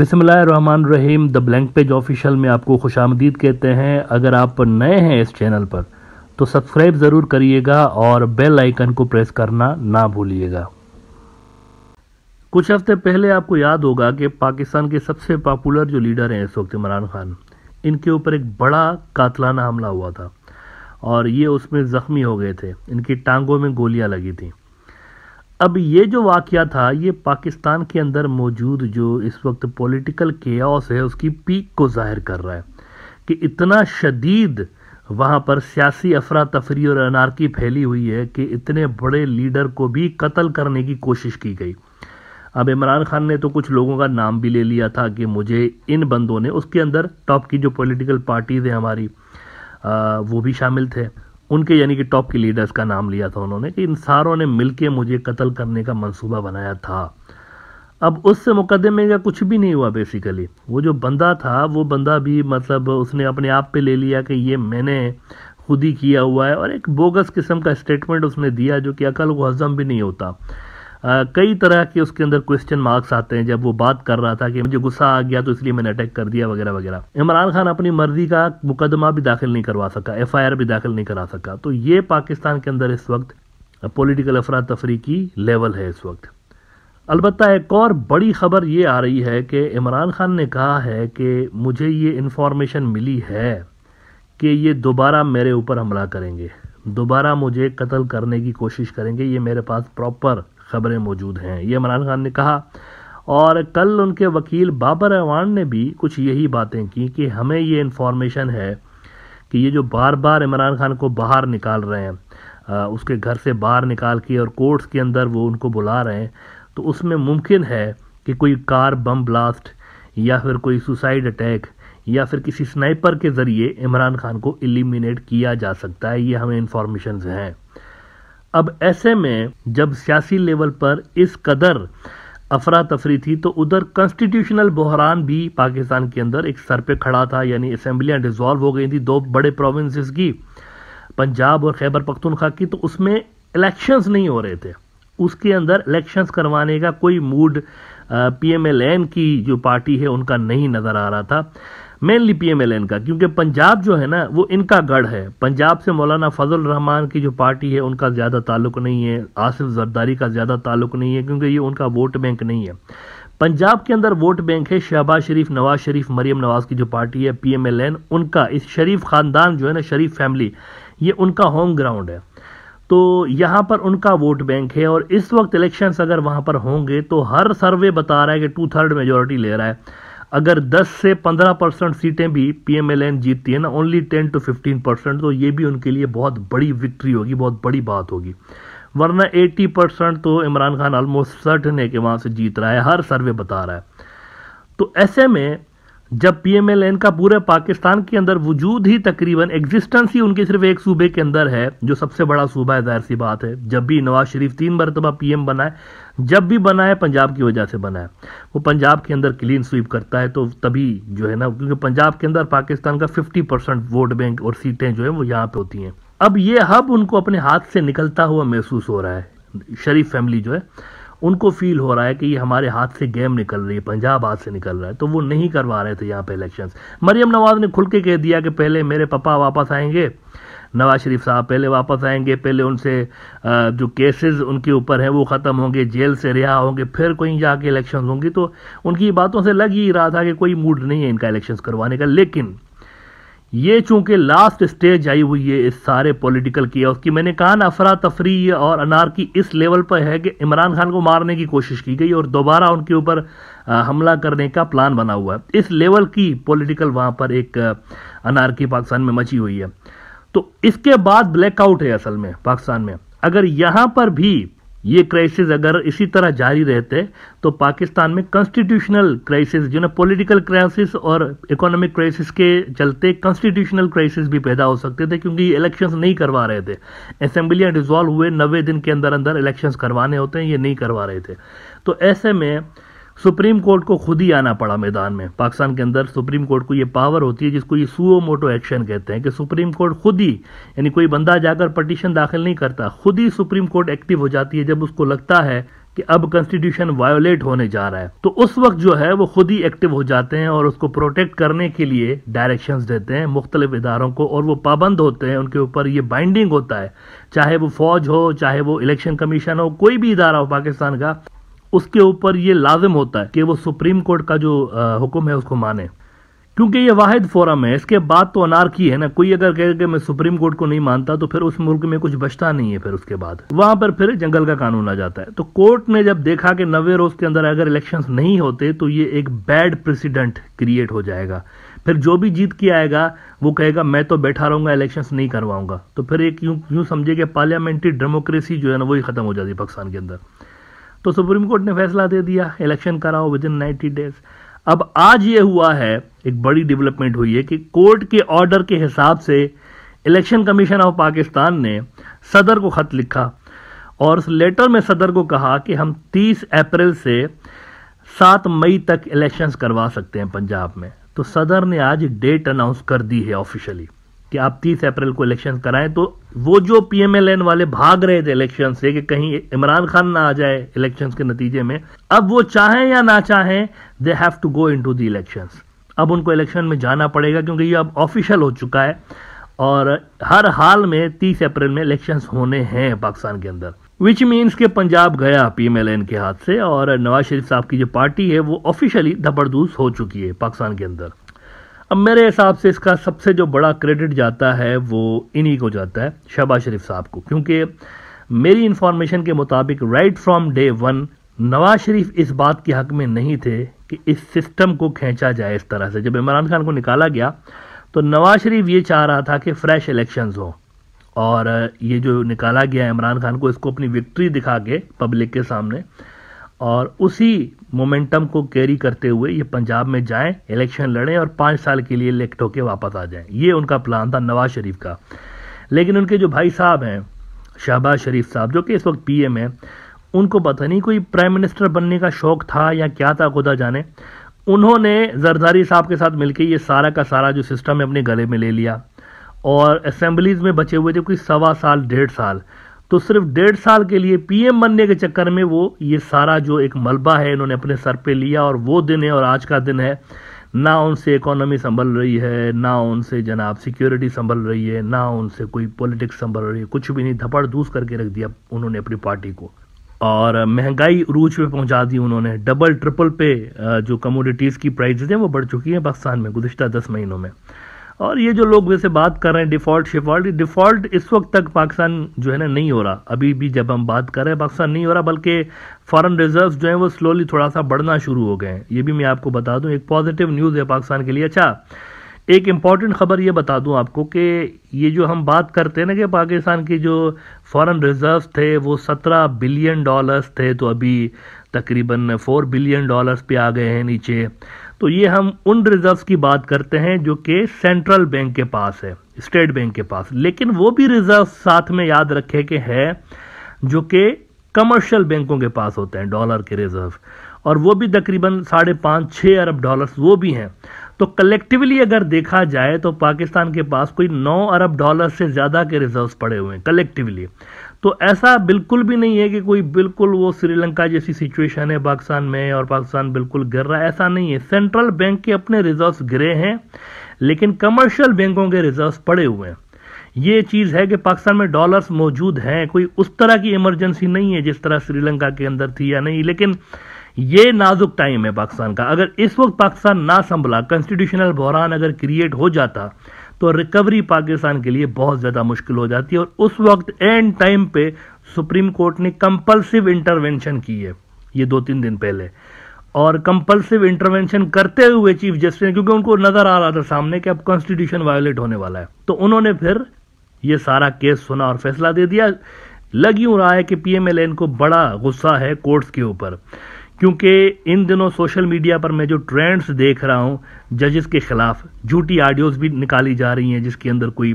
Rahim the blank page official में आपको खुश आमदीद कहते हैं अगर आप नए हैं इस चैनल पर तो सब्सक्राइब ज़रूर करिएगा और बेल आइकन को प्रेस करना ना भूलिएगा कुछ हफ्ते पहले आपको याद होगा कि पाकिस्तान के सबसे पॉपुलर जो लीडर हैं इस वक्त इमरान खान इनके ऊपर एक बड़ा कातलाना हमला हुआ था और ये उसमें ज़ख्मी हो गए थे इनकी टांगों में गोलियां लगी थीं अब ये जो वाक़ था ये पाकिस्तान के अंदर मौजूद जो इस वक्त पॉलिटिकल केस है उसकी पीक को जाहिर कर रहा है कि इतना शदीद वहाँ पर सियासी अफरा तफरी और अनारकी फैली हुई है कि इतने बड़े लीडर को भी कत्ल करने की कोशिश की गई अब इमरान खान ने तो कुछ लोगों का नाम भी ले लिया था कि मुझे इन बंदों ने उसके अंदर टॉप की जो पॉलिटिकल पार्टीज़ हैं हमारी आ, वो भी शामिल थे उनके यानी कि टॉप के लीडर्स का नाम लिया था उन्होंने कि इन सारों ने मिल मुझे कत्ल करने का मंसूबा बनाया था अब उससे मुकदमे का कुछ भी नहीं हुआ बेसिकली वो जो बंदा था वो बंदा भी मतलब उसने अपने आप पे ले लिया कि ये मैंने खुद ही किया हुआ है और एक बोगस किस्म का स्टेटमेंट उसने दिया जो कि अकल को हजम भी नहीं होता कई तरह के उसके अंदर क्वेश्चन मार्क्स आते हैं जब वो बात कर रहा था कि मुझे गुस्सा आ गया तो इसलिए मैंने अटैक कर दिया वगैरह वगैरह इमरान खान अपनी मर्जी का मुकदमा भी दाखिल नहीं करवा सका एफ भी दाखिल नहीं करा सका तो ये पाकिस्तान के अंदर इस वक्त पोलिटिकल अफरा तफरी की लेवल है इस वक्त अलबत् एक और बड़ी खबर ये आ रही है कि इमरान खान ने कहा है कि मुझे ये इन्फॉर्मेशन मिली है कि ये दोबारा मेरे ऊपर हमला करेंगे दोबारा मुझे कत्ल करने की कोशिश करेंगे ये मेरे पास प्रॉपर खबरें मौजूद हैं ये इमरान खान ने कहा और कल उनके वकील बाबर अवान ने भी कुछ यही बातें की कि हमें ये इन्फॉर्मेशन है कि ये जो बार बार इमरान खान को बाहर निकाल रहे हैं आ, उसके घर से बाहर निकाल के और कोर्ट्स के अंदर वो उनको बुला रहे हैं तो उसमें मुमकिन है कि कोई कार बम ब्लास्ट या फिर कोई सुसाइड अटैक या फिर किसी स्नाइपर के ज़रिए इमरान खान को एलिमिनेट किया जा सकता है ये हमें इन्फॉर्मेशन हैं अब ऐसे में जब सियासी लेवल पर इस कदर अफरा तफरी थी तो उधर कॉन्स्टिट्यूशनल बहरान भी पाकिस्तान के अंदर एक सर पे खड़ा था यानी असम्बलियाँ डिजॉल्व हो गई थी दो बड़े प्रोविंसेस की पंजाब और खैबर पख्तूनख्वा की तो उसमें इलेक्शंस नहीं हो रहे थे उसके अंदर इलेक्शंस करवाने का कोई मूड पीएमएलएन की जो पार्टी है उनका नहीं नज़र आ रहा था मेनली एन का क्योंकि पंजाब जो है ना वो इनका गढ़ है पंजाब से मौलाना फजल रहमान की जो पार्टी है उनका ज़्यादा ताल्लुक नहीं है आसिफ जरदारी का ज़्यादा ताल्लुक नहीं है क्योंकि ये उनका वोट बैंक नहीं है पंजाब के अंदर वोट बैंक है शहबाज शरीफ नवाज शरीफ मरियम नवाज की जो पार्टी है पीएमएलएन उनका इस शरीफ ख़ानदान जो है ना शरीफ फैमिली ये उनका होम ग्राउंड है तो यहाँ पर उनका वोट बैंक है और इस वक्त इलेक्शंस अगर वहाँ पर होंगे तो हर सर्वे बता रहा है कि टू थर्ड मेजोरिटी ले रहा है अगर 10 से 15 परसेंट सीटें भी पीएमएलएन जीतती है ना ओनली 10 टू 15 परसेंट तो ये भी उनके लिए बहुत बड़ी विक्ट्री होगी बहुत बड़ी बात होगी वरना 80 परसेंट तो इमरान खान ऑलमोस्ट सर्टन है कि वहाँ से जीत रहा है हर सर्वे बता रहा है तो ऐसे में जब पीएमएलएन का पूरे पाकिस्तान के अंदर वजूद ही तकरीबन एग्जिस्टेंस ही उनके सिर्फ एक सूबे के अंदर है जो सबसे बड़ा सूबा है जाहिर सी बात है जब भी नवाज शरीफ तीन मरतबा पीएम एम बनाए जब भी बनाए पंजाब की वजह से बनाए वो पंजाब के अंदर क्लीन स्वीप करता है तो तभी जो है ना क्योंकि पंजाब के अंदर पाकिस्तान का फिफ्टी परसेंट वोट बैंक और सीटें जो है वो यहाँ पर होती हैं अब ये हब उनको अपने हाथ से निकलता हुआ महसूस हो रहा है शरीफ फैमिली जो है उनको फील हो रहा है कि ये हमारे हाथ से गेम निकल रही है पंजाब हाथ से निकल रहा है तो वो नहीं करवा रहे थे यहाँ पे इलेक्शंस मरियम नवाज ने खुल के कह दिया कि पहले मेरे पापा वापस आएंगे नवाज शरीफ साहब पहले वापस आएंगे पहले उनसे जो केसेस उनके ऊपर हैं वो ख़त्म होंगे जेल से रिहा होंगे फिर कहीं जाके इलेक्शन होंगी तो उनकी बातों से लग ही रहा था कि कोई मूड नहीं है इनका इलेक्शंस करवाने का लेकिन ये चूंकि लास्ट स्टेज आई हुई है इस सारे पॉलिटिकल की उसकी मैंने कहा ना अफरा तफरी और अनारकी इस लेवल पर है कि इमरान खान को मारने की कोशिश की गई और दोबारा उनके ऊपर हमला करने का प्लान बना हुआ है इस लेवल की पॉलिटिकल वहां पर एक अनारकी पाकिस्तान में मची हुई है तो इसके बाद ब्लैकआउट है असल में पाकिस्तान में अगर यहाँ पर भी ये क्राइसिस अगर इसी तरह जारी रहते तो पाकिस्तान में कॉन्स्टिट्यूशनल क्राइसिस जो ना पॉलिटिकल क्राइसिस और इकोनॉमिक क्राइसिस के चलते कॉन्स्टिट्यूशनल क्राइसिस भी पैदा हो सकते थे क्योंकि ये इलेक्शंस नहीं करवा रहे थे असेंबलियाँ डिजॉल्व हुए नब्बे दिन के अंदर अंदर इलेक्शंस करवाने होते हैं ये नहीं करवा रहे थे तो ऐसे में सुप्रीम कोर्ट को खुद ही आना पड़ा मैदान में पाकिस्तान के अंदर सुप्रीम कोर्ट को ये पावर होती है जिसको ये सूओ मोटो एक्शन कहते हैं कि सुप्रीम कोर्ट खुद ही यानी कोई बंदा जाकर पटिशन दाखिल नहीं करता खुद ही सुप्रीम कोर्ट एक्टिव हो जाती है जब उसको लगता है कि अब कॉन्स्टिट्यूशन वायोलेट होने जा रहा है तो उस वक्त जो है वो खुद ही एक्टिव हो जाते हैं और उसको प्रोटेक्ट करने के लिए डायरेक्शंस देते हैं मुख्तलिफ इदारों को और वो पाबंद होते हैं उनके ऊपर ये बाइंडिंग होता है चाहे वो फौज हो चाहे वो इलेक्शन कमीशन हो कोई भी इदारा हो पाकिस्तान का उसके ऊपर ये लाजिम होता है कि वो सुप्रीम कोर्ट का जो हुक्म है उसको माने क्योंकि ये वाहिद फोरम है इसके बाद तो अनारकी है ना कोई अगर कहे कि मैं सुप्रीम कोर्ट को नहीं मानता तो फिर उस मुल्क में कुछ बचता नहीं है फिर उसके बाद वहां पर फिर जंगल का कानून आ जाता है तो कोर्ट ने जब देखा कि नवे रोज के अंदर अगर इलेक्शन नहीं होते तो ये एक बैड प्रेसिडेंट क्रिएट हो जाएगा फिर जो भी जीत के आएगा वो कहेगा मैं तो बैठा रहूंगा इलेक्शन नहीं करवाऊंगा तो फिर एक यूं यूं समझे कि पार्लियामेंट्री डेमोक्रेसी जो है ना वही खत्म हो जाती है पाकिस्तान के अंदर तो सुप्रीम कोर्ट ने फैसला दे दिया इलेक्शन कराओ विद इन नाइन्टी डेज अब आज ये हुआ है एक बड़ी डेवलपमेंट हुई है कि कोर्ट के ऑर्डर के हिसाब से इलेक्शन कमीशन ऑफ पाकिस्तान ने सदर को खत लिखा और उस लेटर में सदर को कहा कि हम 30 अप्रैल से 7 मई तक इलेक्शंस करवा सकते हैं पंजाब में तो सदर ने आज डेट अनाउंस कर दी है ऑफिशियली कि आप 30 अप्रैल को इलेक्शन कराएं तो वो जो पीएमएलएन वाले भाग रहे थे इलेक्शन से कि कहीं इमरान खान ना आ जाए इलेक्शंस के नतीजे में अब वो चाहें या ना चाहें they have to go to the elections अब उनको इलेक्शन में जाना पड़ेगा क्योंकि ये अब ऑफिशियल हो चुका है और हर हाल में 30 अप्रैल में इलेक्शंस होने हैं पाकिस्तान के अंदर विच मीन्स के पंजाब गया पीएमएलएन के हाथ से और नवाज शरीफ साहब की जो पार्टी है वो ऑफिशियली दबरदूस हो चुकी है पाकिस्तान के अंदर अब मेरे हिसाब से इसका सबसे जो बड़ा क्रेडिट जाता है वो इन्हीं को जाता है शहबाज शरीफ साहब को क्योंकि मेरी इंफॉर्मेशन के मुताबिक right from day one Nawaz Sharif इस बात के हक में नहीं थे कि इस सिस्टम को खींचा जाए इस तरह से जब इमरान खान को निकाला गया तो नवाज शरीफ ये चाह रहा था कि फ्रेश इलेक्शन हों और ये जो निकाला गया इमरान खान को इसको अपनी विक्ट्री दिखा के पब्लिक के सामने और उसी मोमेंटम को कैरी करते हुए ये पंजाब में जाएं इलेक्शन लड़ें और पाँच साल के लिए इलेक्ट होकर वापस आ जाएं ये उनका प्लान था नवाज शरीफ का लेकिन उनके जो भाई साहब हैं शहबाज शरीफ साहब जो कि इस वक्त पी हैं उनको पता नहीं कोई प्राइम मिनिस्टर बनने का शौक था या क्या था खुदा जाने उन्होंने जरदारी साहब के साथ मिलकर ये सारा का सारा जो सिस्टम है अपने गले में ले लिया और असम्बलीज में बचे हुए थे कोई सवा साल डेढ़ साल तो सिर्फ डेढ़ साल के लिए पीएम बनने के चक्कर में वो ये सारा जो एक मलबा है इन्होंने अपने सर पे लिया और वो दिन है और आज का दिन है ना उनसे इकोनॉमी संभल रही है ना उनसे जनाब सिक्योरिटी संभल रही है ना उनसे कोई पॉलिटिक्स संभल रही है कुछ भी नहीं धपड़ धूस करके रख दिया उन्होंने अपनी पार्टी को और महंगाई रूज पे पहुंचा दी उन्होंने डबल ट्रिपल पे जो कमोडिटीज़ की प्राइजेज हैं वो बढ़ चुकी हैं पाकिस्तान में गुजशत दस महीनों में और ये जो लोग वैसे बात कर रहे हैं डिफ़ॉल्ट शिफॉल्ट डिफ़ॉल्ट इस वक्त तक पाकिस्तान जो है ना नहीं हो रहा अभी भी जब हम बात कर रहे हैं पाकिस्तान नहीं हो रहा बल्कि फ़ॉरन रिजर्व जो हैं वो स्लोली थोड़ा सा बढ़ना शुरू हो गए हैं ये भी मैं आपको बता दूँ एक पॉजिटिव न्यूज़ है पाकिस्तान के लिए अच्छा एक इम्पॉर्टेंट ख़बर ये बता दूँ आपको कि ये जो हम बात करते हैं ना कि पाकिस्तान के जो फ़ॉरन रिजर्व थे वो सत्रह बिलियन डॉलर्स थे तो अभी तकरीबन फोर बिलियन डॉलर्स पे आ गए हैं नीचे तो ये हम उन रिजर्व्स की बात करते हैं जो कि सेंट्रल बैंक के पास है स्टेट बैंक के पास लेकिन वो भी रिजर्व साथ में याद रखे के है जो कि कमर्शियल बैंकों के पास होते हैं डॉलर के रिजर्व और वो भी तकरीबन साढ़े पाँच छः अरब डॉलर्स वो भी हैं तो कलेक्टिवली अगर देखा जाए तो पाकिस्तान के पास कोई नौ अरब डॉलर से ज़्यादा के रिजर्व्स पड़े हुए हैं कलेक्टिवली तो ऐसा बिल्कुल भी नहीं है कि कोई बिल्कुल वो श्रीलंका जैसी सिचुएशन है पाकिस्तान में और पाकिस्तान बिल्कुल गिर रहा है ऐसा नहीं है सेंट्रल बैंक के अपने रिजर्व गिरे हैं लेकिन कमर्शियल बैंकों के रिजर्व पड़े हुए हैं ये चीज़ है कि पाकिस्तान में डॉलर्स मौजूद हैं कोई उस तरह की इमरजेंसी नहीं है जिस तरह श्रीलंका के अंदर थी या नहीं लेकिन ये नाजुक टाइम है पाकिस्तान का अगर इस वक्त पाकिस्तान ना संभला कॉन्स्टिट्यूशनल बहरान अगर क्रिएट हो जाता तो रिकवरी पाकिस्तान के लिए बहुत ज़्यादा मुश्किल हो जाती है और उस वक्त एंड टाइम पे सुप्रीम कोर्ट ने कंपल्सिव इंटरवेंशन की है ये दो तीन दिन पहले और कंपल्सिव इंटरवेंशन करते हुए चीफ जस्टिस ने क्योंकि उनको नजर आ रहा था सामने कि अब कॉन्स्टिट्यूशन वायोलेट होने वाला है तो उन्होंने फिर ये सारा केस सुना और फैसला दे दिया लगी रहा है कि पीएमएलएन को बड़ा गुस्सा है कोर्ट्स के ऊपर क्योंकि इन दिनों सोशल मीडिया पर मैं जो ट्रेंड्स देख रहा हूँ जजेस के ख़िलाफ़ झूठी आडियोज भी निकाली जा रही हैं जिसके अंदर कोई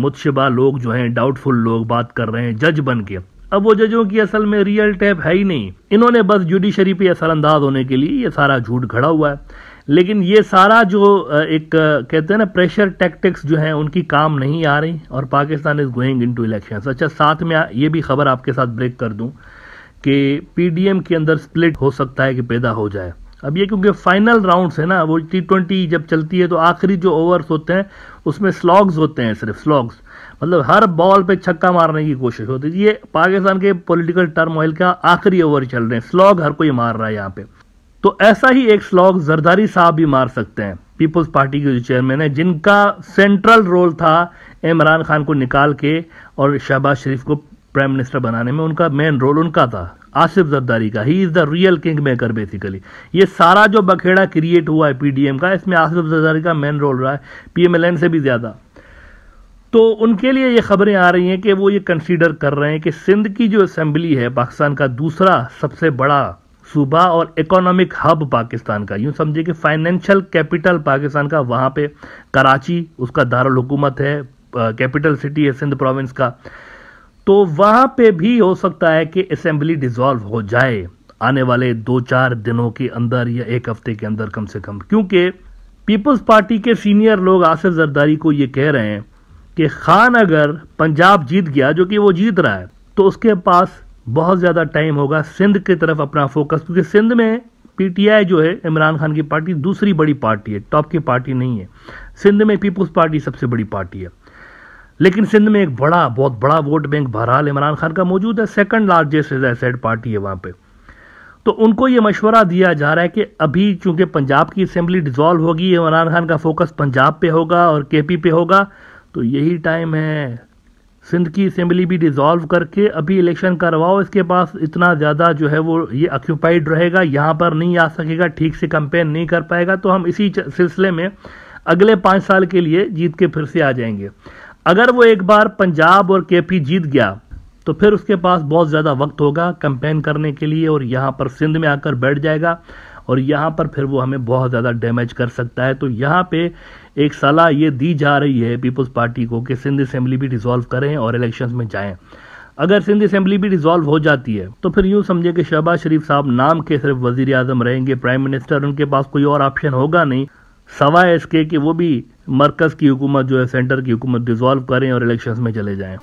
मुतशबा लोग जो हैं डाउटफुल लोग बात कर रहे हैं जज बन के अब वो जजों की असल में रियल टैप है ही नहीं इन्होंने बस जुडिशरी पे असरअंदाज होने के लिए ये सारा झूठ खड़ा हुआ है लेकिन ये सारा जो एक कहते हैं ना प्रेशर टैक्टिक्स जो हैं उनकी काम नहीं आ रही और Pakistan is going into election अच्छा साथ में ये भी खबर आपके साथ ब्रेक कर दूं कि पीडीएम के अंदर स्प्लिट हो सकता है कि पैदा हो जाए अब ये क्योंकि फाइनल राउंड्स है ना वो टी ट्वेंटी जब चलती है तो आखिरी जो ओवर्स होते हैं उसमें स्लॉग्स होते हैं सिर्फ स्लॉग्स मतलब हर बॉल पे छक्का मारने की कोशिश होती है ये पाकिस्तान के पॉलिटिकल टर्मोइल का आखिरी ओवर चल रहे हैं स्लॉग हर कोई मार रहा है यहाँ पे तो ऐसा ही एक स्लॉग जरदारी साहब भी मार सकते हैं पीपल्स पार्टी के जो चेयरमैन है जिनका सेंट्रल रोल था इमरान खान को निकाल के और शहबाज शरीफ को प्राइम मिनिस्टर बनाने में उनका मेन रोल उनका था आसिफ जरदारी का ही is the real king maker basically ये सारा जो बखेड़ा क्रिएट हुआ है पीडीएम का इसमें आसिफ जरदारी का मेन रोल रहा है पीएमएलएन से भी ज़्यादा तो उनके लिए ये खबरें आ रही हैं कि वो ये कंसीडर कर रहे हैं कि सिंध की जो असम्बली है पाकिस्तान का दूसरा सबसे बड़ा सूबा और इकोनॉमिक हब पाकिस्तान का यूं समझिए कि फाइनेंशियल कैपिटल पाकिस्तान का वहां पे कराची उसका दारुल हुकूमत है कैपिटल सिटी है सिंध प्रोविंस का तो वहां पे भी हो सकता है कि असेंबली डिसॉल्व हो जाए आने वाले दो चार दिनों के अंदर या एक हफ्ते के अंदर कम से कम क्योंकि पीपल्स पार्टी के सीनियर लोग आसिफ जरदारी को यह कह रहे हैं कि खान अगर पंजाब जीत गया जो कि वो जीत रहा है तो उसके पास बहुत ज़्यादा टाइम होगा सिंध की तरफ अपना फोकस क्योंकि सिंध में पीटीआई जो है इमरान खान की पार्टी दूसरी बड़ी पार्टी है टॉप की पार्टी नहीं है सिंध में पीपुल्स पार्टी सबसे बड़ी पार्टी है लेकिन सिंध में एक बड़ा बहुत बड़ा वोट बैंक बहरहाल इमरान खान का मौजूद है सेकंड लार्जेस्ट एसेड पार्टी है वहां पे तो उनको ये मशवरा दिया जा रहा है कि अभी चूंकि पंजाब की असेंबली डिज़ोल्व होगी इमरान खान का फोकस पंजाब पे होगा और पी पे होगा तो यही टाइम है सिंध की असेंबली भी डिजॉल्व करके अभी इलेक्शन करवाओ इसके पास इतना ज़्यादा जो है वो ये ऑक्यूपाइड रहेगा यहाँ पर नहीं आ सकेगा ठीक से कंपेयर नहीं कर पाएगा तो हम इसी सिलसिले में अगले पाँच साल के लिए जीत के फिर से आ जाएंगे अगर वो एक बार पंजाब और केपी जीत गया तो फिर उसके पास बहुत ज़्यादा वक्त होगा कंपेन करने के लिए और यहाँ पर सिंध में आकर बैठ जाएगा और यहाँ पर फिर वो हमें बहुत ज़्यादा डैमेज कर सकता है तो यहाँ पे एक सलाह ये दी जा रही है पीपल्स पार्टी को कि सिंध असम्बली भी डिसॉल्व करें और इलेक्शंस में जाएं अगर सिंध असम्बली भी डिसॉल्व हो जाती है तो फिर यूँ समझे कि शहबाज शरीफ साहब नाम के सिर्फ वजीर आजम रहेंगे प्राइम मिनिस्टर उनके पास कोई और ऑप्शन होगा नहीं सवाए इसके कि वो भी मरकज़ की हुकूमत जो है सेंटर की हुकूमत डिजॉल्व करें और इलेक्शंस में चले जाएं